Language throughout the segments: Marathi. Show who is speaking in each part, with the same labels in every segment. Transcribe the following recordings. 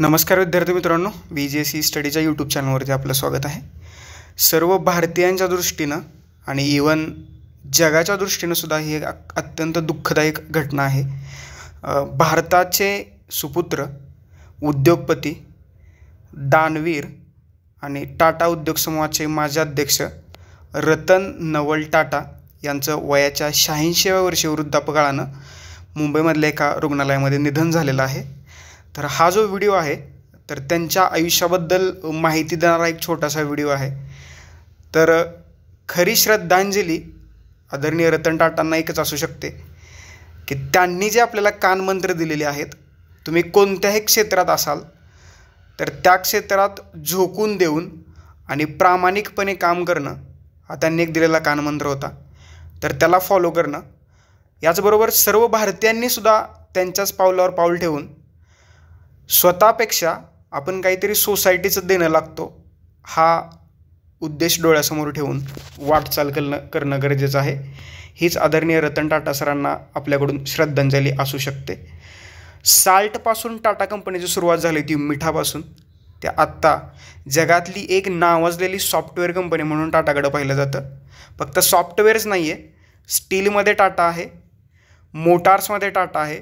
Speaker 1: नमस्कार विद्यार्थी मित्रांनो बी जे सी स्टडीच्या यूट्यूब चॅनलवरती आपलं स्वागत आहे सर्व भारतीयांच्या दृष्टीनं आणि इवन जगाच्या दृष्टीनं सुद्धा ही एक अत्यंत दुःखदायक घटना आहे भारताचे सुपुत्र उद्योगपती दानवीर आणि टाटा उद्योग समूहाचे माजी अध्यक्ष रतन नवल टाटा यांचं वयाच्या शहाऐंशीव्या वर्षी वृद्धापकाळानं मुंबईमधल्या एका रुग्णालयामध्ये निधन झालेलं आहे तर हा जो व्हिडिओ आहे तर त्यांच्या आयुष्याबद्दल माहिती देणारा एक छोटासा व्हिडिओ आहे तर खरी श्रद्धांजली आदरणीय रतन टाटांना एकच असू शकते की त्यांनी जे आपल्याला कानमंत्र दिलेले आहेत तुम्ही कोणत्याही क्षेत्रात असाल तर त्या क्षेत्रात झोकून देऊन आणि प्रामाणिकपणे काम करणं हा त्यांनी एक दिलेला कानमंत्र होता तर त्याला फॉलो करणं याचबरोबर सर्व भारतीयांनीसुद्धा त्यांच्याच पावलावर पाऊल ठेवून स्वतःपेक्षा आपण काहीतरी सोसायटीचं देणं लागतो हा उद्देश डोळ्यासमोर ठेवून वाटचाल करणं करणं गरजेचं आहे हीच आदरणीय रतन टाटा सरांना आपल्याकडून श्रद्धांजली असू शकते साल्टपासून टाटा कंपनीची सुरुवात झाली ती मिठापासून त्या आत्ता जगातली एक नावाजलेली सॉफ्टवेअर कंपनी म्हणून टाटाकडं पाहिलं जातं फक्त सॉफ्टवेअरच नाही आहे स्टीलमध्ये टाटा आहे मोटार्समध्ये टाटा आहे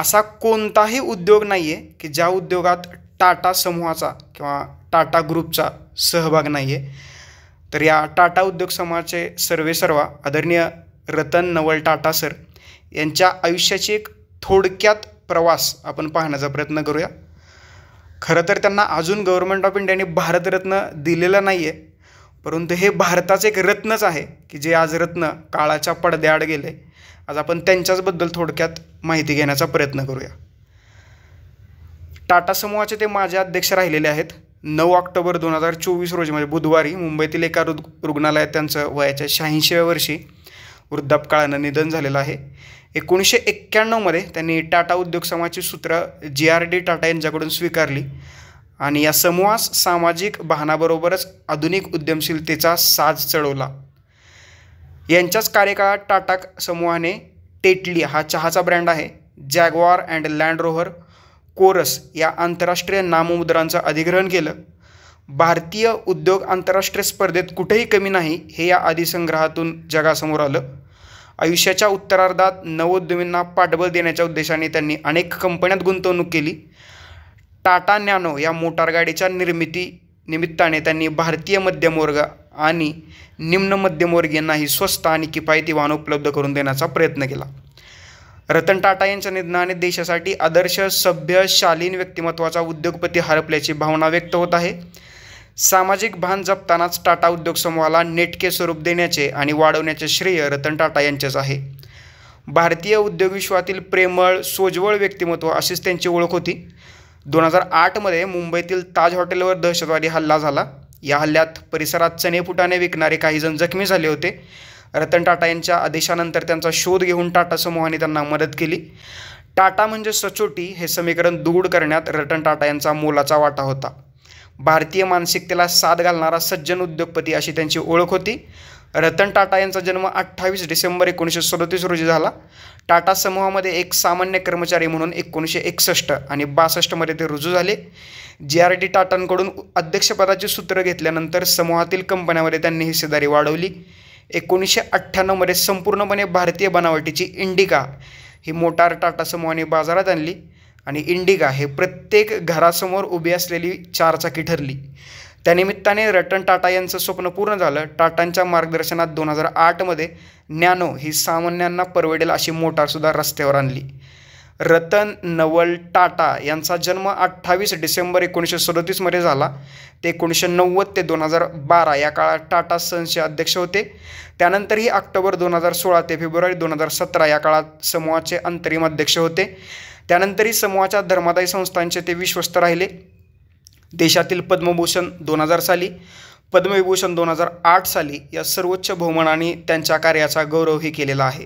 Speaker 1: असा कोणताही उद्योग नाही आहे की ज्या उद्योगात टाटा समूहाचा किंवा टाटा ग्रुपचा सहभाग नाही आहे तर या टाटा उद्योग समूहाचे सर्वा आदरणीय रतन नवल टाटा सर यांच्या आयुष्याची एक थोडक्यात प्रवास आपण पाहण्याचा प्रयत्न करूया खरं तर त्यांना अजून गव्हर्मेंट ऑफ इंडियाने भारतरत्न दिलेला नाही आहे परंतु हे भारताचं एक रत्नच आहे की जे आज रत्न काळाच्या पडद्याआड गेले आज आपण त्यांच्याचबद्दल थोडक्यात माहिती घेण्याचा प्रयत्न करूया टाटा समूहाचे ते माझे अध्यक्ष राहिलेले आहेत नऊ ऑक्टोबर दोन हजार चोवीस रोजी म्हणजे बुधवारी मुंबईतील एका रुग् रुग्णालयात त्यांचं वयाच्या शहाऐंशीव्या वर्षी वृद्धापकाळानं निधन झालेलं आहे एकोणीसशे एक्क्याण्णवमध्ये त्यांनी टाटा उद्योग समूहाची सूत्र जी आर डी टाटा यांच्याकडून स्वीकारली आणि या समूहास सामाजिक भानाबरोबरच आधुनिक उद्यमशीलतेचा साज चढवला यांच्याच कार्यकाळात टाटा समूहाने टेटली हा चहाचा ब्रँड आहे Jaguar and Land Rover Corus या आंतरराष्ट्रीय नाममुद्रांचं अधिग्रहण केलं भारतीय उद्योग आंतरराष्ट्रीय स्पर्धेत कुठेही कमी नाही हे या संग्रहातून जगासमोर आलं आयुष्याच्या उत्तरार्धात नवोद्यमींना पाठबळ देण्याच्या उद्देशाने त्यांनी अनेक कंपन्यात गुंतवणूक केली टाटा नॅनो या मोटार गाडीच्या निर्मिती निमित्ताने त्यांनी भारतीय मध्यमवर्ग आणि निम्न मध्यमवर्गीयांनाही स्वस्त आणि किफायती वाहन उपलब्ध करून देण्याचा प्रयत्न केला रतन टाटा यांच्या निधनाने देशासाठी आदर्श सभ्य शालीन व्यक्तिमत्वाचा उद्योगपती हरपल्याची भावना व्यक्त होत आहे सामाजिक भान जपतानाच टाटा उद्योग समूहाला नेटके स्वरूप देण्याचे आणि वाढवण्याचे श्रेय रतन टाटा यांचेच आहे भारतीय उद्योग विश्वातील प्रेमळ सोज्वळ व्यक्तिमत्व अशीच त्यांची ओळख होती दोन हजार आठमध्ये मुंबईतील ताज हॉटेलवर दहशतवादी हल्ला झाला या हल्ल्यात परिसरात फुटाने विकणारे जण जखमी झाले होते रतन टाटा यांच्या आदेशानंतर त्यांचा शोध घेऊन टाटा समूहाने त्यांना मदत केली टाटा म्हणजे सचोटी हे समीकरण दूर करण्यात रतन टाटा यांचा मोलाचा वाटा होता भारतीय मानसिकतेला साथ घालणारा सज्जन उद्योगपती अशी त्यांची ओळख होती रतन टाटा यांचा जन्म अठ्ठावीस डिसेंबर एकोणीसशे सदतीस रोजी झाला टाटा समूहामध्ये एक सामान्य कर्मचारी म्हणून एकोणीसशे एकसष्ट आणि बासष्टमध्ये ते रुजू झाले जे आर डी टाटांकडून अध्यक्षपदाची सूत्र घेतल्यानंतर समूहातील कंपन्यामध्ये त्यांनी हिस्सेदारी वाढवली एकोणीसशे अठ्ठ्याण्णवमध्ये संपूर्णपणे भारतीय बनावटीची इंडिका ही मोटार टाटा समूहाने बाजारात आणली आणि इंडिका हे प्रत्येक घरासमोर उभी असलेली चारचाकी ठरली त्यानिमित्ताने रतन टाटा यांचं स्वप्न पूर्ण झालं टाटांच्या मार्गदर्शनात दोन हजार आठमध्ये नॅनो ही सामान्यांना परवडेल अशी मोटारसुद्धा रस्त्यावर आणली रतन नवल टाटा यांचा जन्म अठ्ठावीस डिसेंबर एकोणीसशे सदतीसमध्ये झाला ते एकोणीसशे नव्वद ते दोन हजार बारा या काळात टाटा सन्सचे अध्यक्ष होते त्यानंतरही ऑक्टोबर दोन हजार सोळा ते फेब्रुवारी दोन हजार सतरा या काळात समूहाचे अंतरिम अध्यक्ष होते त्यानंतरही समूहाच्या धर्मादायी संस्थांचे ते विश्वस्त राहिले देशातील पद्मभूषण दोन हजार साली पद्मविभूषण दोन हजार आठ साली या सर्वोच्च बहुमानाने त्यांच्या कार्याचा गौरवही केलेला आहे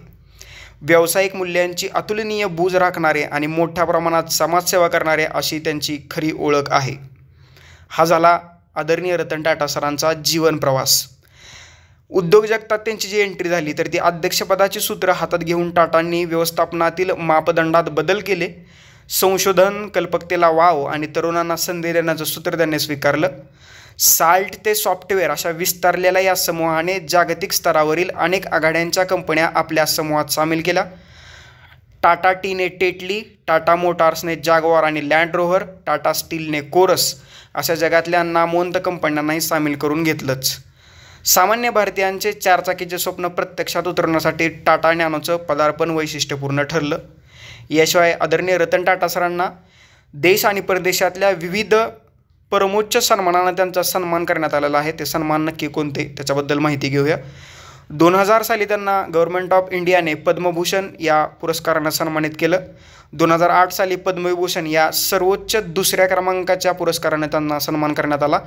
Speaker 1: व्यावसायिक मूल्यांची अतुलनीय बूज राखणारे आणि मोठ्या प्रमाणात समाजसेवा करणारे अशी त्यांची खरी ओळख आहे हा झाला आदरणीय रतन टाटा सरांचा जीवन प्रवास उद्योग जगतात त्यांची जी एंट्री झाली तर ती अध्यक्षपदाची सूत्र हातात घेऊन टाटांनी व्यवस्थापनातील मापदंडात बदल केले संशोधन कल्पकतेला वाव आणि तरुणांना संधी देण्याचं सूत्र त्यांनी स्वीकारलं साल्ट ते सॉफ्टवेअर अशा विस्तारलेल्या या समूहाने जागतिक स्तरावरील अनेक आघाड्यांच्या कंपन्या आपल्या समूहात सामील केल्या टाटा टीने टेटली टाटा मोटार्सने जागवार आणि लँड रोव्हर टाटा स्टीलने कोरस अशा जगातल्या नामवंत कंपन्यांनाही सामील करून घेतलंच सामान्य भारतीयांचे चारचाकीचे स्वप्न प्रत्यक्षात उतरण्यासाठी टाटा नॅनोचं पदार्पण वैशिष्ट्यपूर्ण ठरलं याशिवाय आदरणीय रतन टाटा सरांना देश आणि परदेशातल्या विविध परमोच्च सन्मानानं त्यांचा सन्मान करण्यात आलेला आहे ते सन्मान नक्की कोणते त्याच्याबद्दल माहिती घेऊया दोन हजार साली त्यांना गव्हर्मेंट ऑफ इंडियाने पद्मभूषण या पुरस्कारानं सन्मानित केलं दोन हजार आठ साली पद्मविभूषण या सर्वोच्च दुसऱ्या क्रमांकाच्या पुरस्काराने त्यांना सन्मान करण्यात आला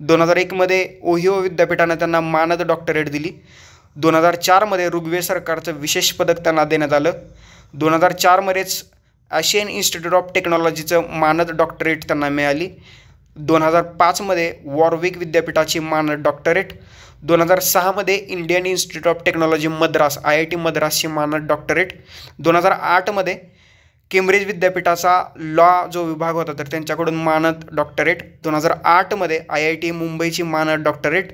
Speaker 1: दोन हजार एकमध्ये ओहिओ विद्यापीठानं त्यांना मानद डॉक्टरेट दिली दोन हजार चारमध्ये ऋग्वे सरकारचं विशेष पदक त्यांना देण्यात आलं दोन हजार चारमध्येच आशियन इन्स्टिट्यूट ऑफ टेक्नॉलॉजीचं मानद डॉक्टरेट त्यांना मिळाली दोन हजार पाचमध्ये वॉर्विक विद्यापीठाची मानद डॉक्टरेट दोन हजार सहामध्ये Indian Institute of Technology Madras I I T मद्रासची मानद डॉक्टरेट दोन हजार आठमध्ये केम्ब्रिज विद्यापीठाचा लॉ जो विभाग होता तर त्यांच्याकडून मानद डॉक्टरेट दोन हजार आठमध्ये आय आय टी मुंबईची मानद डॉक्टरेट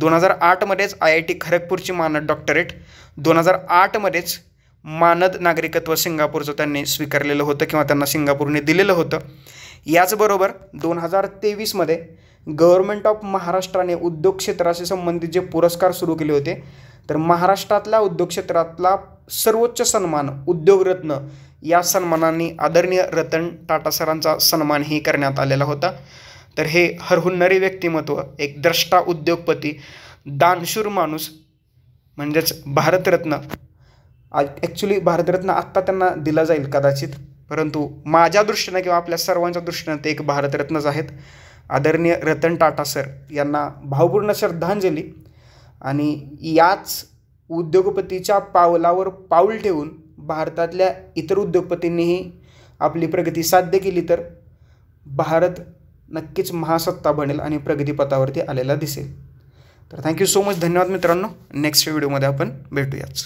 Speaker 1: दोन हजार आठमध्येच आय आय टी खरगपूरची मानद डॉक्टरेट दोन हजार आठमध्येच मानद नागरिकत्व सिंगापूरचं त्यांनी स्वीकारलेलं होतं किंवा त्यांना सिंगापूरने दिलेलं होतं याचबरोबर दोन हजार तेवीसमध्ये गव्हर्मेंट ऑफ महाराष्ट्राने उद्योग क्षेत्राशी संबंधित जे पुरस्कार सुरू केले होते तर महाराष्ट्रातल्या उद्योग क्षेत्रातला सर्वोच्च सन्मान उद्योगरत्न या सन्मानाने आदरणीय रतन टाटा सरांचा सन्मानही करण्यात आलेला होता तर हे हरहुन्नरी व्यक्तिमत्व एक द्रष्टा उद्योगपती दानशूर माणूस म्हणजेच भारतरत्न ॲक्च्युली भारतरत्न आत्ता त्यांना दिला जाईल कदाचित परंतु माझ्या दृष्टीनं किंवा आपल्या सर्वांच्या दृष्टीनं ते एक भारतरत्नच आहेत आदरणीय रतन टाटा सर यांना भावपूर्ण श्रद्धांजली आणि याच उद्योगपतीच्या पावलावर पाऊल ठेवून भारतातल्या इतर उद्योगपतींनीही आपली प्रगती साध्य केली तर भारत नक्कीच महासत्ता बनेल आणि प्रगतीपथावरती आलेला दिसेल तर थँक्यू सो मच धन्यवाद मित्रांनो नेक्स्ट व्हिडिओमध्ये आपण भेटूयाच